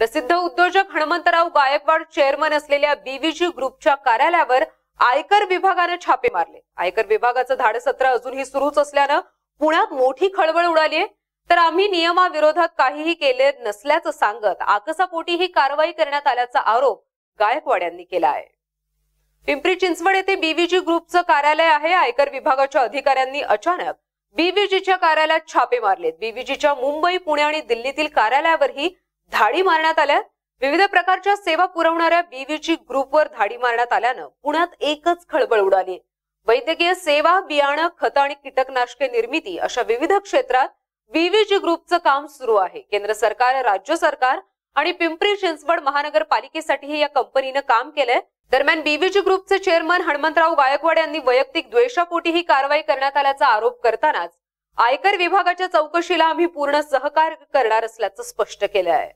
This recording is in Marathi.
प्रसिद्ध उद्योजक हनुमंतराव गायकवाड चेअरमन असलेल्या बीव्हीजी ग्रुपच्या कार्यालयावर आयकर विभागाने छापे मारले आयकर विभागाचं धाडसत्र अजूनही सुरूच असल्यानं पुण्यात मोठी खळबळ उडाली आहे तर आम्ही नियमाविरोधात काहीही केले नसल्याचं सांगत आकसापोटी ही कारवाई करण्यात आल्याचा आरोप गायकवाड यांनी केला आहे पिंपरी चिंचवड येथे बीव्हीजी ग्रुपचं कार्यालय आहे आयकर विभागाच्या अधिकाऱ्यांनी अचानक बीव्हीजीच्या कार्यालयात छापे मारलेत बीव्हीजीच्या मुंबई पुणे आणि दिल्लीतील कार्यालयावरही धाडी मारण्यात आल्या विविध प्रकारच्या सेवा पुरवणाऱ्या बीव्हीची ग्रुपवर धाडी मारण्यात आल्यानं पुण्यात एकच खळबळ उडाली वैद्यकीय सेवा बियाणं खत आणि कीटकनाशके निर्मिती अशा विविध क्षेत्रात बीव्हीजी ग्रुपचं काम सुरू आहे केंद्र सरकार राज्य सरकार आणि पिंपरी चिंचवड महानगरपालिकेसाठीही या कंपनीनं काम केलंय दरम्यान बीव्हीजी ग्रुपचे चेअरमन हनुमंतराव गायकवाड यांनी वैयक्तिक द्वेषापोटी ही कारवाई करण्यात आल्याचा आरोप करतानाच आयकर विभागाच्या चौकशीला आम्ही पूर्ण सहकार्य करणार असल्याचं स्पष्ट केलं आहे